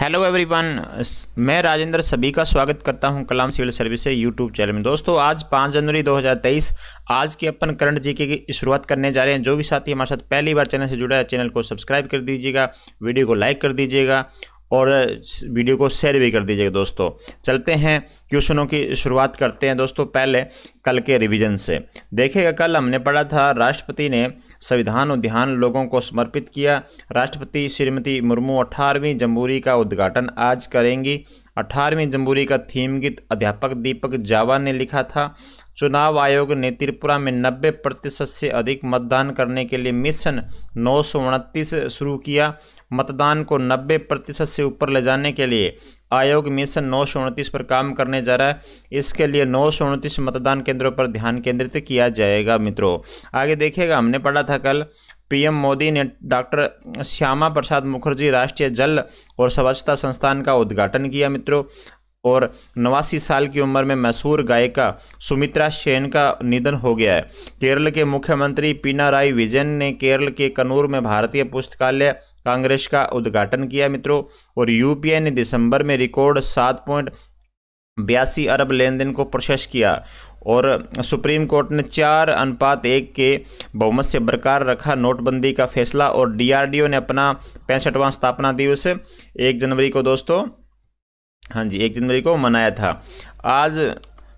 hello everyone मैं राजेंद्र सभी का स्वागत करता हूं Kalam civil service YouTube channel में दोस्तों आज 5 जनवरी 2023 आज की अपन करंट जीके की शुरुआत करने जा रहे हैं जो भी साथी हमारे साथ पहली बार चैनल से जुड़ा है चैनल को सब्सक्राइब कर दीजिएगा वीडियो को लाइक कर दीजिएगा और वीडियो को शेयर भी कर दीजिएगा दोस्तों चलते हैं क्वेश्चनों की शुरुआत करते हैं दोस्तों पहले कल के रिवीजन से देखिएगा कल हमने पढ़ा था राष्ट्रपति ने संविधान उद्यान लोगों को समर्पित किया राष्ट्रपति श्रीमती मुर्मू अठारहवीं जमहूरी का उद्घाटन आज करेंगी अठारहवीं जमहूरी का थीम गीत अध्यापक दीपक जावा ने लिखा था चुनाव आयोग ने त्रिपुरा में 90 प्रतिशत से अधिक मतदान करने के लिए मिशन नौ शुरू किया मतदान को 90 प्रतिशत से ऊपर ले जाने के लिए आयोग मिशन नौ पर काम करने जा रहा है इसके लिए नौ मतदान केंद्रों पर ध्यान केंद्रित किया जाएगा मित्रों आगे देखिएगा हमने पढ़ा था कल पीएम मोदी ने डॉक्टर श्यामा प्रसाद मुखर्जी राष्ट्रीय जल और स्वच्छता संस्थान का उद्घाटन किया मित्रों और नवासी साल की उम्र में मशहूर गायिका सुमित्रा सेन का निधन हो गया है केरल के मुख्यमंत्री पिनाराई विजयन ने केरल के कनूर में भारतीय पुस्तकालय कांग्रेस का उद्घाटन किया मित्रों और यूपीए ने दिसंबर में रिकॉर्ड सात पॉइंट बयासी अरब लेन देन को प्रोसेस किया और सुप्रीम कोर्ट ने चार अनुपात एक के बहुमत से बरकरार रखा नोटबंदी का फैसला और डीआरडीओ ने अपना पैंसठवां स्थापना दिवस एक जनवरी को दोस्तों हाँ जी एक जनवरी को मनाया था आज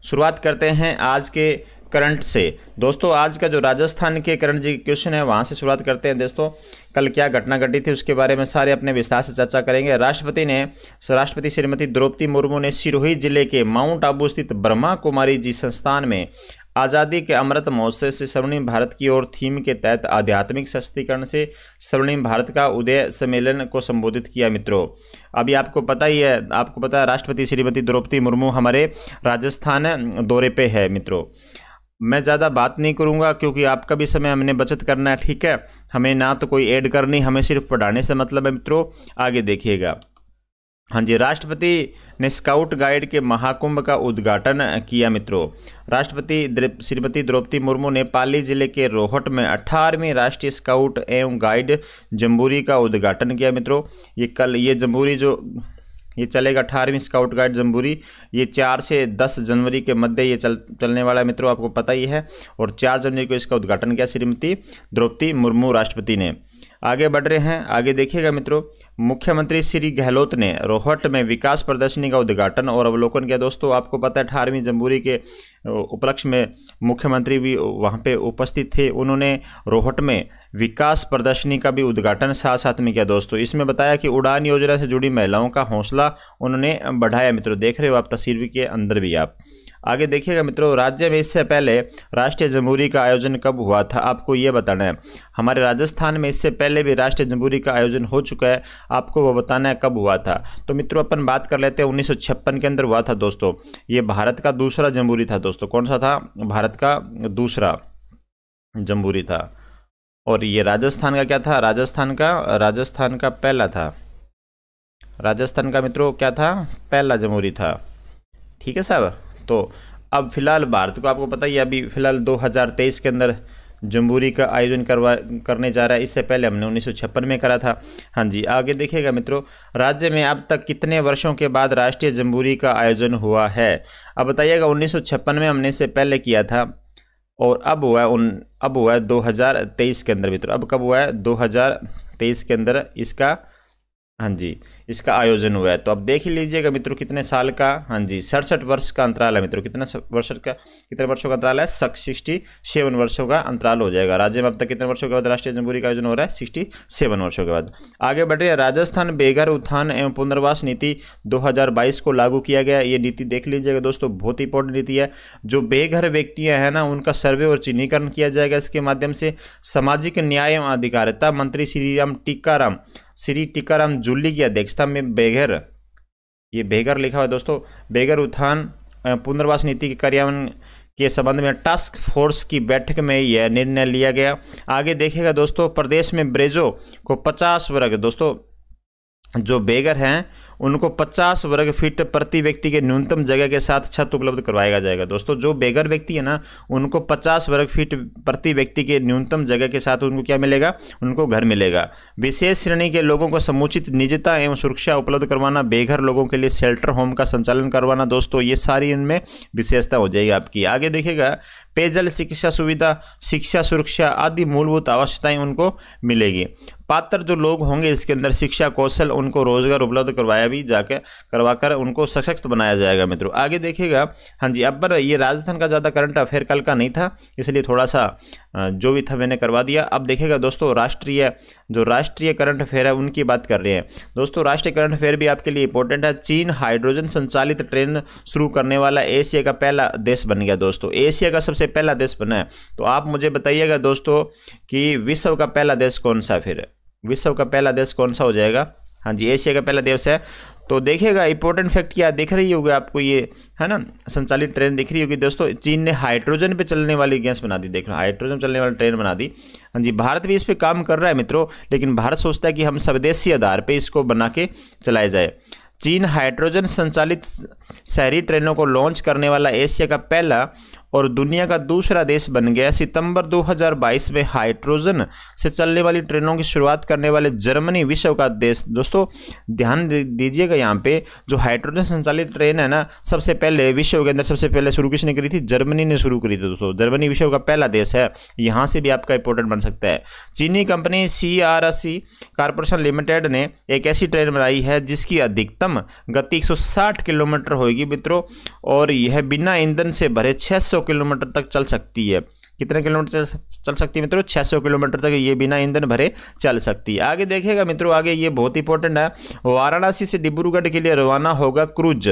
शुरुआत करते हैं आज के करंट से दोस्तों आज का जो राजस्थान के करंट जी क्वेश्चन है वहाँ से शुरुआत करते हैं दोस्तों कल क्या घटना घटी थी उसके बारे में सारे अपने विस्तार से चर्चा करेंगे राष्ट्रपति ने राष्ट्रपति श्रीमती द्रौपदी मुर्मू ने सिरोही जिले के माउंट आबू स्थित ब्रह्मा कुमारी जी संस्थान में आज़ादी के अमृत महोत्सव से स्वर्णिम भारत की ओर थीम के तहत आध्यात्मिक सशक्तिकरण से स्वर्णिम भारत का उदय सम्मेलन को संबोधित किया मित्रों अभी आपको पता ही है आपको पता है राष्ट्रपति श्रीमती द्रौपदी मुर्मू हमारे राजस्थान दौरे पे है मित्रों मैं ज़्यादा बात नहीं करूँगा क्योंकि आपका भी समय हमने बचत करना है ठीक है हमें ना तो कोई ऐड करनी हमें सिर्फ पढ़ाने से मतलब है मित्रों आगे देखिएगा हाँ जी राष्ट्रपति ने स्काउट गाइड के महाकुंभ का उद्घाटन किया मित्रों राष्ट्रपति श्रीमती द्रौपदी मुर्मू ने पाली जिले के रोहट में 18वीं राष्ट्रीय स्काउट एवं गाइड जम्बूरी का उद्घाटन किया मित्रों ये कल ये जम्बूरी जो ये चलेगा अठारहवीं स्काउट गाइड जम्बूरी ये चार से दस जनवरी के मध्य ये चल चलने वाला है मित्रों आपको पता ही है और चार जनवरी को इसका उद्घाटन किया श्रीमती द्रौपदी मुर्मू राष्ट्रपति ने आगे बढ़ रहे हैं आगे देखिएगा मित्रों मुख्यमंत्री श्री गहलोत ने रोहट में विकास प्रदर्शनी का उद्घाटन और अवलोकन किया दोस्तों आपको पता है अठारहवीं जम्बूरी के उपलक्ष्य में मुख्यमंत्री भी वहां पे उपस्थित थे उन्होंने रोहट में विकास प्रदर्शनी का भी उद्घाटन साथ साथ में किया दोस्तों इसमें बताया कि उड़ान योजना से जुड़ी महिलाओं का हौसला उन्होंने बढ़ाया मित्रों देख रहे हो आप तस्वीर के अंदर भी आप आगे देखिएगा मित्रों राज्य में इससे पहले राष्ट्रीय जमहूरी का आयोजन कब हुआ था आपको ये बताना है हमारे राजस्थान में इससे पहले भी राष्ट्रीय जमहूरी का आयोजन हो चुका है आपको वो बताना है कब हुआ था तो मित्रों अपन बात कर लेते हैं उन्नीस के अंदर हुआ था दोस्तों ये भारत का दूसरा जमहूरी था दोस्तों कौन सा था भारत का दूसरा जमहूरी था और ये राजस्थान का क्या था राजस्थान का राजस्थान का पहला था राजस्थान का मित्रों क्या था पहला जमहूरी था ठीक है साहब तो अब फ़िलहाल भारत को आपको पता ही अभी फ़िलहाल 2023 के अंदर जम्बूरी का आयोजन करवा करने जा रहा है इससे पहले हमने उन्नीस में करा था हाँ जी आगे देखिएगा मित्रों राज्य में अब तक कितने वर्षों के बाद राष्ट्रीय जम्बूरी का आयोजन हुआ है अब बताइएगा उन्नीस में हमने इससे पहले किया था और अब हुआ है उन अब हुआ है दो के अंदर मित्रों अब कब हुआ है दो के अंदर इसका हाँ जी इसका आयोजन हुआ है तो अब देख ही लीजिएगा मित्रों कितने साल का हाँ जी सड़सठ वर्ष का अंतराल है मित्रों कितना वर्ष का कितने वर्षों का अंतराल है सक सिक्सटी सेवन वर्षों का अंतराल हो जाएगा राज्य में अब तक कितने वर्षों के बाद राष्ट्रीय जमहूरी का आयोजन हो रहा है सिक्सटी सेवन वर्षों के बाद आगे बढ़ रही है राजस्थान बेघर उत्थान एवं पुनर्वास नीति दो को लागू किया गया ये नीति देख लीजिएगा दोस्तों बहुत इंपॉर्टेंट नीति है जो बेघर व्यक्तियाँ हैं ना उनका सर्वे और चिन्हीकरण किया जाएगा इसके माध्यम से सामाजिक न्याय एवं अधिकारिता मंत्री श्रीराम टीकाराम श्री टीकाराम जुल्ली की अध्यक्षता में बेघर ये बेघर लिखा हुआ है दोस्तों बेघर उत्थान पुनर्वास नीति के कार्यान्वयन के संबंध में टास्क फोर्स की बैठक में यह निर्णय लिया गया आगे देखेगा दोस्तों प्रदेश में ब्रेजो को 50 वर्ग दोस्तों जो बेघर हैं उनको 50 वर्ग फीट प्रति व्यक्ति के न्यूनतम जगह के साथ छत उपलब्ध करवाया जाएगा दोस्तों जो बेगर व्यक्ति है ना उनको 50 वर्ग फीट प्रति व्यक्ति के न्यूनतम जगह के साथ उनको क्या मिलेगा उनको घर मिलेगा विशेष श्रेणी के लोगों को समुचित निजता एवं सुरक्षा उपलब्ध करवाना बेघर लोगों के लिए शेल्टर होम का संचालन करवाना दोस्तों ये सारी इनमें विशेषता हो जाएगी आपकी आगे देखिएगा पेयजल शिक्षा सुविधा शिक्षा सुरक्षा आदि मूलभूत आवश्यकताएं उनको मिलेगी पात्र जो लोग होंगे इसके अंदर शिक्षा कौशल उनको रोजगार उपलब्ध करवाया भी जाकर करवाकर उनको सशक्त बनाया जाएगा मित्रों आगे देखिएगा हाँ जी पर ये राजस्थान का ज़्यादा करंट अफेयर कल का नहीं था इसलिए थोड़ा सा जो भी था मैंने करवा दिया अब देखिएगा दोस्तों राष्ट्रीय जो राष्ट्रीय करंट अफेयर है उनकी बात कर रहे हैं दोस्तों राष्ट्रीय करंट अफेयर भी आपके लिए इंपॉर्टेंट है चीन हाइड्रोजन संचालित ट्रेन शुरू करने वाला एशिया का पहला देश बन गया दोस्तों एशिया का सबसे पहला देश बना है तो आप मुझे बताइएगा दोस्तों कि विश्व का पहला देश कौन सा फिर है विश्व का पहला देश कौन सा हो जाएगा हाँ जी एशिया का पहला देश है तो देखिएगा इंपॉर्टेंट फैक्ट क्या दिख रही होगी आपको ये है ना संचालित ट्रेन दिख रही होगी दोस्तों चीन ने हाइड्रोजन पे चलने वाली गैस बना दी देख लो हाइड्रोजन चलने वाली ट्रेन बना दी हाँ जी भारत भी इस पर काम कर रहा है मित्रों लेकिन भारत सोचता है कि हम स्वदेशी आधार पर इसको बना के चलाया जाए चीन हाइड्रोजन संचालित शहरी ट्रेनों को लॉन्च करने वाला एशिया का पहला और दुनिया का दूसरा देश बन गया सितंबर 2022 में हाइड्रोजन से चलने वाली ट्रेनों की शुरुआत करने वाले जर्मनी विश्व का देश दोस्तों ध्यान दीजिएगा यहाँ पे जो हाइड्रोजन संचालित ट्रेन है ना सबसे पहले विश्व के अंदर सबसे पहले शुरू किसने करी थी जर्मनी ने शुरू करी थी दोस्तों जर्मनी विश्व का पहला देश है यहाँ से भी आपका इंपोर्टेंट बन सकता है चीनी company C R S C corporation limited ने एक ऐसी ट्रेन बनाई है जिसकी अधिकतम गति साठ किलोमीटर होगी मित्रों और यह बिना ईंधन से भरे सौ 600 किलोमीटर तक चल सकती है कितने किलोमीटर चल सकती है मित्रों 600 किलोमीटर तक ये बिना ईंधन भरे चल सकती है आगे देखिएगा मित्रों आगे ये बहुत इंपॉर्टेंट है वाराणसी से डिब्रूगढ़ के लिए रवाना होगा क्रूज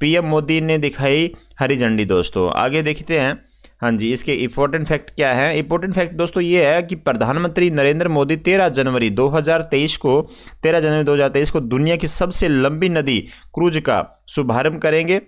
पीएम मोदी ने दिखाई हरी झंडी दोस्तों आगे देखते हैं हाँ जी इसके इम्पोर्टेंट फैक्ट क्या है इम्पोर्टेंट फैक्ट दोस्तों ये है कि प्रधानमंत्री नरेंद्र मोदी 13 जनवरी 2023 को 13 जनवरी 2023 को दुनिया की सबसे लंबी नदी क्रूज का शुभारंभ करेंगे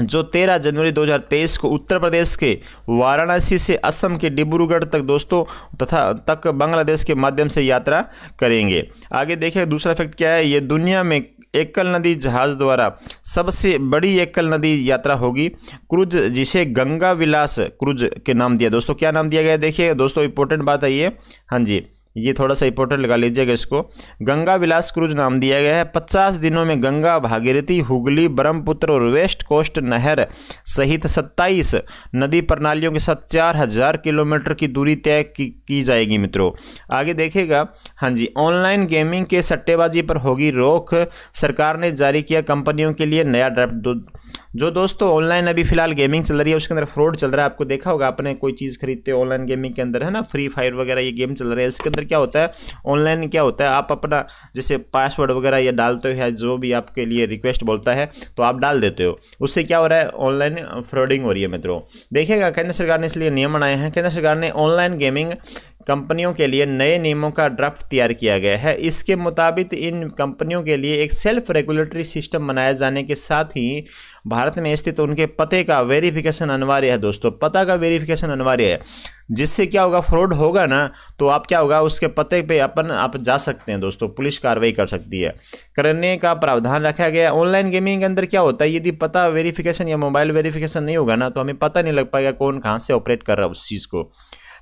जो 13 जनवरी 2023 को उत्तर प्रदेश के वाराणसी से असम के डिब्रूगढ़ तक दोस्तों तथा तक बांग्लादेश के माध्यम से यात्रा करेंगे आगे देखें दूसरा फैक्ट क्या है ये दुनिया में एकल नदी जहाज द्वारा सबसे बड़ी एकल नदी यात्रा होगी क्रूज जिसे गंगा विलास क्रूज के नाम दिया दोस्तों क्या नाम दिया गया देखिए दोस्तों इंपॉर्टेंट बात है ये हाँ जी ये थोड़ा सा इंपोर्टेंट लगा लीजिएगा इसको गंगा विलास क्रूज नाम दिया गया है पचास दिनों में गंगा भागीरथी हुगली ब्रह्मपुत्र और वेस्ट कोस्ट नहर सहित सत्ताईस नदी प्रणालियों के साथ चार हज़ार किलोमीटर की दूरी तय की, की जाएगी मित्रों आगे देखेगा हाँ जी ऑनलाइन गेमिंग के सट्टेबाजी पर होगी रोक सरकार ने जारी किया कंपनियों के लिए नया ड्राफ्ट दो, जो दोस्तों ऑनलाइन अभी फिलहाल गेमिंग चल रही है उसके अंदर फ्रॉड चल रहा है आपको देखा होगा आपने कोई चीज़ खरीदते ऑनलाइन गेमिंग के अंदर है ना फ्री फायर वगैरह ये गेम चल रहे हैं इसके अंदर क्या होता है ऑनलाइन क्या होता है आप अपना जैसे पासवर्ड वगैरह या डालते हो या जो भी आपके लिए रिक्वेस्ट बोलता है तो आप डाल देते हो उससे क्या हो रहा है ऑनलाइन फ्रॉडिंग हो रही है मित्रों देखिएगा केंद्र सरकार ने इसलिए नियम बनाए हैं केंद्र सरकार ने ऑनलाइन गेमिंग कंपनियों के लिए नए नियमों का ड्राफ्ट तैयार किया गया है इसके मुताबिक इन कंपनियों के लिए एक सेल्फ रेगुलेटरी सिस्टम बनाए जाने के साथ ही भारत में स्थित उनके पते का वेरिफिकेशन अनिवार्य है दोस्तों पता का वेरिफिकेशन अनिवार्य है जिससे क्या होगा फ्रॉड होगा ना तो आप क्या होगा उसके पते पे अपन आप जा सकते हैं दोस्तों पुलिस कार्रवाई कर सकती है करने का प्रावधान रखा गया ऑनलाइन गेमिंग के अंदर क्या होता है यदि पता वेरिफिकेशन या मोबाइल वेरिफिकेशन नहीं होगा ना तो हमें पता नहीं लग पाएगा कौन कहाँ से ऑपरेट कर रहा है उस चीज़ को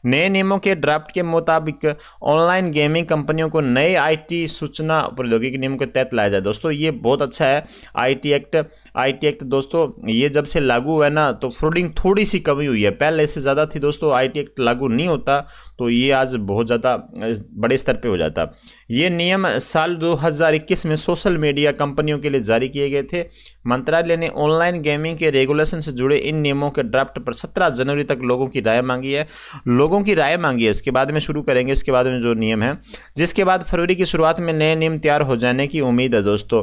नए नियमों के ड्राफ्ट के मुताबिक ऑनलाइन गेमिंग कंपनियों को नए आईटी सूचना प्रौद्योगिकी नियम के तहत लाया जाए दोस्तों ये बहुत अच्छा है आईटी एक्ट आईटी एक्ट दोस्तों ये जब से लागू हुआ है ना तो फ्रॉडिंग थोड़ी सी कमी हुई है पहले इससे ज़्यादा थी दोस्तों आई एक्ट लागू नहीं होता तो ये आज बहुत ज़्यादा बड़े स्तर पर हो जाता ये नियम साल 2021 में सोशल मीडिया कंपनियों के लिए जारी किए गए थे मंत्रालय ने ऑनलाइन गेमिंग के रेगुलेशन से जुड़े इन नियमों के ड्राफ्ट पर 17 जनवरी तक लोगों की राय मांगी है लोगों की राय मांगी है इसके बाद में शुरू करेंगे इसके बाद में जो नियम है जिसके बाद फरवरी की शुरुआत में नए नियम तैयार हो जाने की उम्मीद है दोस्तों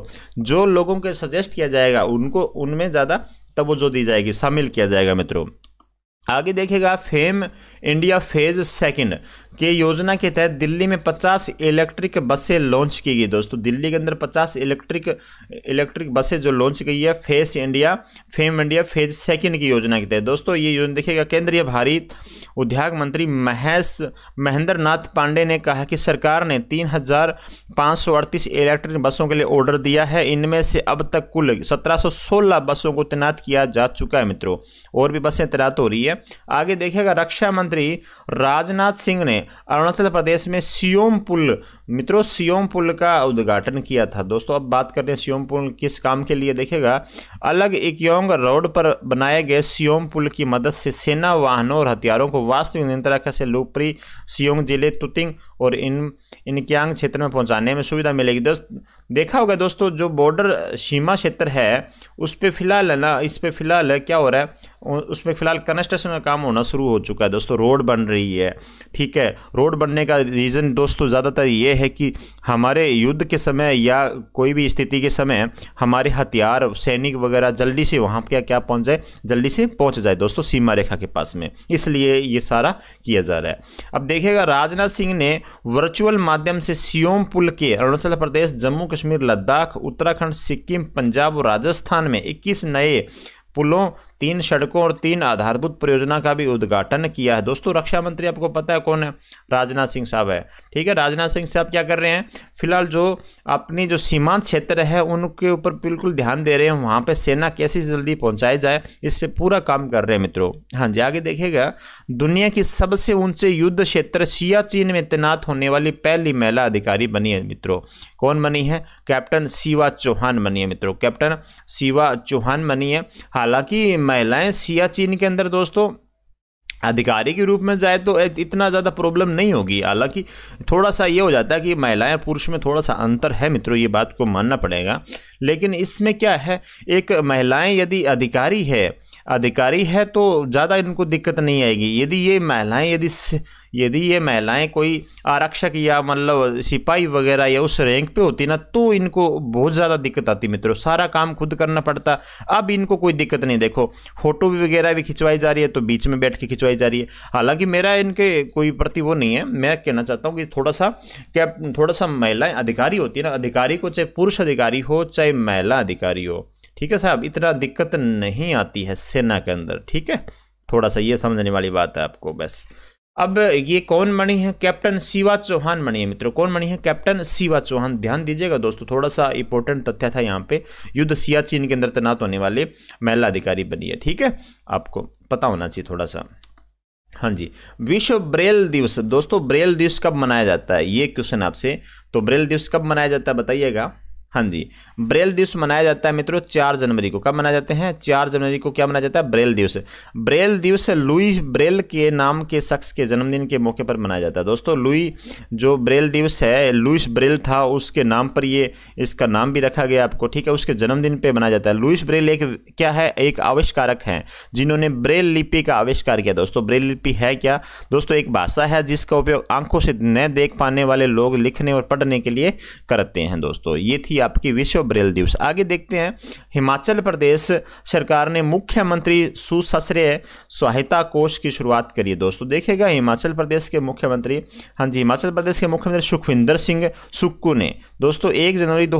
जो लोगों के सजेस्ट किया जाएगा उनको उनमें ज़्यादा जो दी जाएगी शामिल किया जाएगा मित्रों आगे देखेगा फेम इंडिया फेज सेकंड के योजना के तहत दिल्ली में 50 इलेक्ट्रिक बसें लॉन्च की गई दोस्तों दिल्ली के अंदर 50 इलेक्ट्रिक इलेक्ट्रिक बसें जो लॉन्च की है face India fame India phase second की योजना के तहत दोस्तों ये योजना देखिएगा केंद्रीय भारी उद्योग मंत्री महेश महेंद्र नाथ पांडे ने कहा कि सरकार ने तीन इलेक्ट्रिक बसों के लिए ऑर्डर दिया है इनमें से अब तक कुल सत्रह बसों को तैनात किया जा चुका है मित्रों और भी बसें तैनात हो रही है आगे देखिएगा रक्षा मंत्री राजनाथ सिंह ने अरुणाचल प्रदेश में सियोम पुल मित्रों सियोम पुल का उद्घाटन किया था दोस्तों अब बात करें हैं सियोम पुल किस काम के लिए देखेगा अलग इक्योंग रोड पर बनाए गए सियोम पुल की मदद से सेना वाहनों और हथियारों को वास्तविक नियंत्रण से लोकप्रिय सियोंग जिले तुतिंग और इन क्यांग क्षेत्र में पहुंचाने में सुविधा मिलेगी दोस्त देखा होगा दोस्तों जो बॉर्डर सीमा क्षेत्र है उस पर फिलहाल है ना इस पर फिलहाल क्या हो रहा है उसमें फिलहाल कंस्ट्रक्शन का काम होना शुरू हो चुका है दोस्तों रोड बन रही है ठीक है रोड बनने का रीज़न दोस्तों ज़्यादातर ये है कि हमारे युद्ध के समय या कोई भी स्थिति के समय हमारे हथियार सैनिक वगैरह जल्दी से वहाँ क्या क्या पहुँच जाए जल्दी से पहुँच जाए दोस्तों सीमा रेखा के पास में इसलिए ये सारा किया जा रहा है अब देखिएगा राजनाथ सिंह ने वर्चुअल माध्यम से सियोम पुल के अरुणाचल प्रदेश जम्मू कश्मीर लद्दाख उत्तराखंड सिक्किम पंजाब और राजस्थान में 21 नए पुलों तीन सड़कों और तीन आधारभूत परियोजना का भी उद्घाटन किया है दोस्तों रक्षा मंत्री आपको पता है कौन है राजनाथ सिंह साहब है ठीक है राजनाथ सिंह साहब क्या कर रहे हैं फिलहाल जो अपनी जो सीमांत क्षेत्र है उनके ऊपर बिल्कुल ध्यान दे रहे हैं वहाँ पर सेना कैसे जल्दी पहुँचाई जाए इस पर पूरा काम कर रहे हैं मित्रों हाँ जी आगे देखिएगा दुनिया की सबसे ऊंचे युद्ध क्षेत्र सियाचीन में तैनात होने वाली पहली महिला अधिकारी बनी है मित्रों कौन बनी है कैप्टन शिवा चौहान बनी है मित्रों कैप्टन शिवा चौहान बनी है हालांकि महिलाएं सियाचिन के अंदर दोस्तों अधिकारी के रूप में जाए तो इतना ज़्यादा प्रॉब्लम नहीं होगी हालांकि थोड़ा सा ये हो जाता है कि महिलाएं पुरुष में थोड़ा सा अंतर है मित्रों ये बात को मानना पड़ेगा लेकिन इसमें क्या है एक महिलाएं यदि अधिकारी है अधिकारी है तो ज़्यादा इनको दिक्कत नहीं आएगी यदि ये महिलाएं यदि यदि ये महिलाएं कोई आरक्षक या मतलब सिपाही वगैरह या उस रैंक पे होती ना तो इनको बहुत ज़्यादा दिक्कत आती मित्रों सारा काम खुद करना पड़ता अब इनको कोई दिक्कत नहीं देखो फोटो भी वगैरह भी खिंचवाई जा रही है तो बीच में बैठ के खिंचवाई जा रही है हालांकि मेरा इनके कोई प्रति वो नहीं है मैं कहना चाहता हूँ कि थोड़ा सा क्या थोड़ा सा महिलाएँ अधिकारी होती है ना अधिकारी को चाहे पुरुष अधिकारी हो चाहे महिला अधिकारी हो ठीक है साहब इतना दिक्कत नहीं आती है सेना के अंदर ठीक है थोड़ा सा ये समझने वाली बात है आपको बस अब ये कौन मणि है कैप्टन शिवा चौहान मणि है मित्रों कौन मणि है कैप्टन शिवा चौहान ध्यान दीजिएगा दोस्तों थोड़ा सा इंपॉर्टेंट तथ्य था यहाँ पे युद्ध सियाचिन के अंदर तैनात होने वाले महिला अधिकारी बनी है ठीक है आपको पता होना चाहिए थोड़ा सा हाँ जी विश्व ब्रेल दिवस दोस्तों ब्रेल दिवस कब मनाया जाता है ये क्वेश्चन आपसे तो ब्रेल दिवस कब मनाया जाता है बताइएगा हाँ जी ब्रेल दिवस मनाया जाता है मित्रों चार जनवरी को कब मनाया जाते हैं चार जनवरी को क्या मनाया जाता है ब्रेल दिवस ब्रेल दिवस लुई ब्रेल के नाम के शख्स के जन्मदिन के मौके पर मनाया जाता है दोस्तों लुई जो ब्रेल दिवस है लुइस ब्रेल था उसके नाम पर ये इसका नाम भी रखा गया आपको ठीक है उसके जन्मदिन पर मनाया जाता है लुइस ब्रेल एक क्या है एक आविष्कारक हैं जिन्होंने ब्रेल लिपि का आविष्कार किया दोस्तों ब्रेल लिपि है क्या दोस्तों एक भाषा है जिसका उपयोग आंखों से न देख पाने वाले लोग लिखने और पढ़ने के लिए करते हैं दोस्तों ये थी आपकी विश्व ब्रेल दिवस आगे देखते हैं हिमाचल प्रदेश सरकार ने मुख्यमंत्री सुसश्रय सहायता कोष की शुरुआत करी है दोस्तों देखेगा हिमाचल प्रदेश के मुख्यमंत्री हाँ जी हिमाचल प्रदेश के मुख्यमंत्री सुखविंदर सिंह सुक्कू ने दोस्तों एक जनवरी दो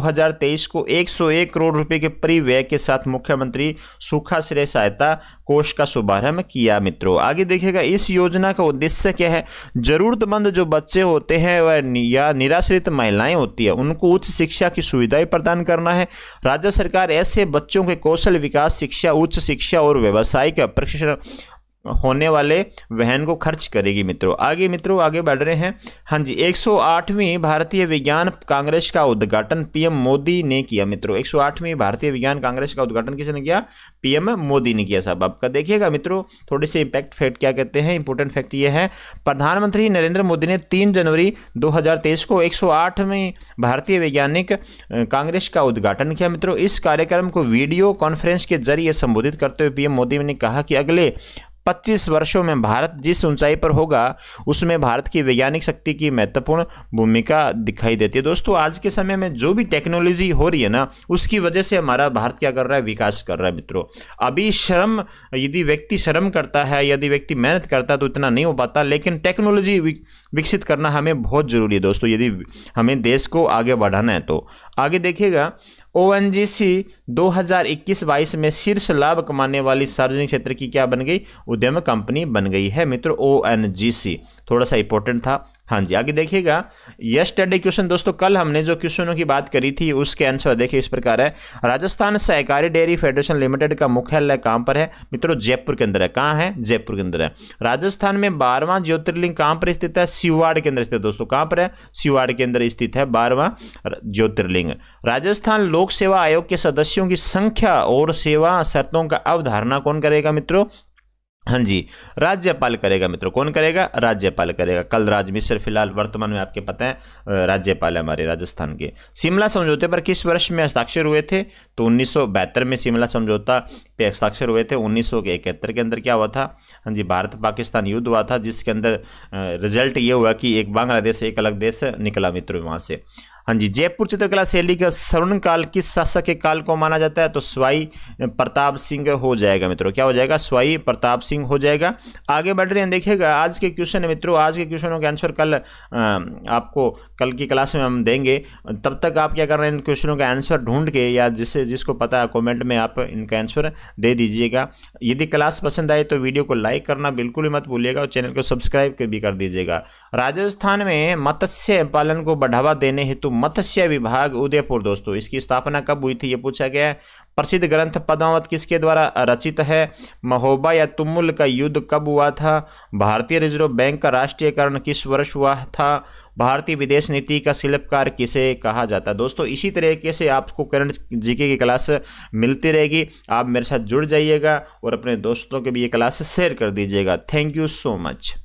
को एक करोड़ रुपये के परिव्यय के साथ मुख्यमंत्री सुखाश्रय सहायता कोष का शुभारंभ किया मित्रों आगे देखेगा इस योजना का उद्देश्य क्या है जरूरतमंद जो बच्चे होते हैं या निराश्रित महिलाएं होती है उनको उच्च शिक्षा की सुविधा सुविधाएं प्रदान करना है राज्य सरकार ऐसे बच्चों के कौशल विकास शिक्षा उच्च शिक्षा और व्यावसायिक प्रशिक्षण होने वाले वहन को खर्च करेगी मित्रों आगे मित्रों आगे बढ़ रहे हैं हाँ जी 108वीं भारतीय विज्ञान कांग्रेस का उद्घाटन पीएम मोदी ने किया मित्रों 108वीं भारतीय विज्ञान कांग्रेस का उद्घाटन किसने किया पीएम मोदी ने किया साहब आपका देखिएगा मित्रों थोड़े से इंपैक्ट फैक्ट क्या कहते हैं इंपॉर्टेंट फैक्ट ये है प्रधानमंत्री नरेंद्र मोदी ने तीन जनवरी दो को एक भारतीय वैज्ञानिक कांग्रेस का उद्घाटन किया मित्रों इस कार्यक्रम को वीडियो कॉन्फ्रेंस के जरिए संबोधित करते हुए पीएम मोदी ने कहा कि अगले 25 वर्षों में भारत जिस ऊंचाई पर होगा उसमें भारत की वैज्ञानिक शक्ति की महत्वपूर्ण भूमिका दिखाई देती है दोस्तों आज के समय में जो भी टेक्नोलॉजी हो रही है ना उसकी वजह से हमारा भारत क्या कर रहा है विकास कर रहा है मित्रों अभी श्रम यदि व्यक्ति श्रम करता है यदि व्यक्ति मेहनत करता है तो इतना नहीं हो पाता लेकिन टेक्नोलॉजी विकसित करना हमें बहुत ज़रूरी है दोस्तों यदि हमें देश को आगे बढ़ाना है तो आगे देखिएगा ओ एन जी सी दो हजार इक्कीस बाईस में शीर्ष लाभ कमाने वाली सार्वजनिक क्षेत्र की क्या बन गई उद्यम कंपनी बन गई है मित्रों ओ एन जी सी थोड़ा सा इंपॉर्टेंट था हाँ जी आगे देखिएगा टेडे क्वेश्चन दोस्तों कल हमने जो क्वेश्चनों की बात करी थी उसके आंसर देखिए इस प्रकार है राजस्थान सहकारी डेयरी फेडरेशन लिमिटेड का मुख्यालय कहाँ पर है मित्रों जयपुर के अंदर है कहाँ है जयपुर के अंदर है राजस्थान में बारहवां ज्योतिर्लिंग कहाँ पर स्थित है सिवाड़ के अंदर स्थित है दोस्तों कहाँ पर है सिवाड़ के अंदर स्थित है बारहवां ज्योतिर्लिंग राजस्थान लोक सेवा आयोग के सदस्यों की संख्या और सेवा शर्तों का अवधारणा कौन करेगा मित्रों हाँ जी राज्यपाल करेगा मित्रों कौन करेगा राज्यपाल करेगा कलराज मिश्र फिलहाल वर्तमान में आपके पता है राज्यपाल है हमारे राजस्थान के शिमला समझौते पर किस वर्ष में हस्ताक्षर हुए थे तो उन्नीस में शिमला समझौता पे हस्ताक्षर हुए थे उन्नीस के अंदर क्या हुआ था हाँ जी भारत पाकिस्तान युद्ध हुआ था जिसके अंदर रिजल्ट ये हुआ कि एक बांग्लादेश एक अलग देश निकला मित्रों वहाँ से हाँ जी जयपुर चित्रकला शैली का स्वर्ण काल किस शासक के काल को माना जाता है तो स्वाई प्रताप सिंह हो जाएगा मित्रों क्या हो जाएगा स्वाई प्रताप सिंह हो जाएगा आगे बढ़ रहे हैं देखिएगा आज के क्वेश्चन मित्रों आज के क्वेश्चनों के आंसर कल आपको कल की क्लास में हम देंगे तब तक आप क्या कर रहे हैं इन क्वेश्चनों का आंसर ढूंढ के या जिससे जिसको पता है कॉमेंट में आप इनका आंसर दे दीजिएगा यदि क्लास पसंद आए तो वीडियो को लाइक करना बिल्कुल भी मत भूलिएगा और चैनल को सब्सक्राइब भी कर दीजिएगा राजस्थान में मत्स्य पालन को बढ़ावा देने हेतु मत्स्य विभाग उदयपुर दोस्तों इसकी स्थापना कब हुई थी ये पूछा गया है प्रसिद्ध ग्रंथ पद्मावत किसके द्वारा रचित है महोबा या तुमुल का युद्ध कब हुआ था भारतीय रिजर्व बैंक का राष्ट्रीयकरण किस वर्ष हुआ था भारतीय विदेश नीति का शिल्पकार किसे कहा जाता है दोस्तों इसी तरीके से आपको करंट जीके की क्लास मिलती रहेगी आप मेरे साथ जुड़ जाइएगा और अपने दोस्तों के भी ये क्लास शेयर कर दीजिएगा थैंक यू सो मच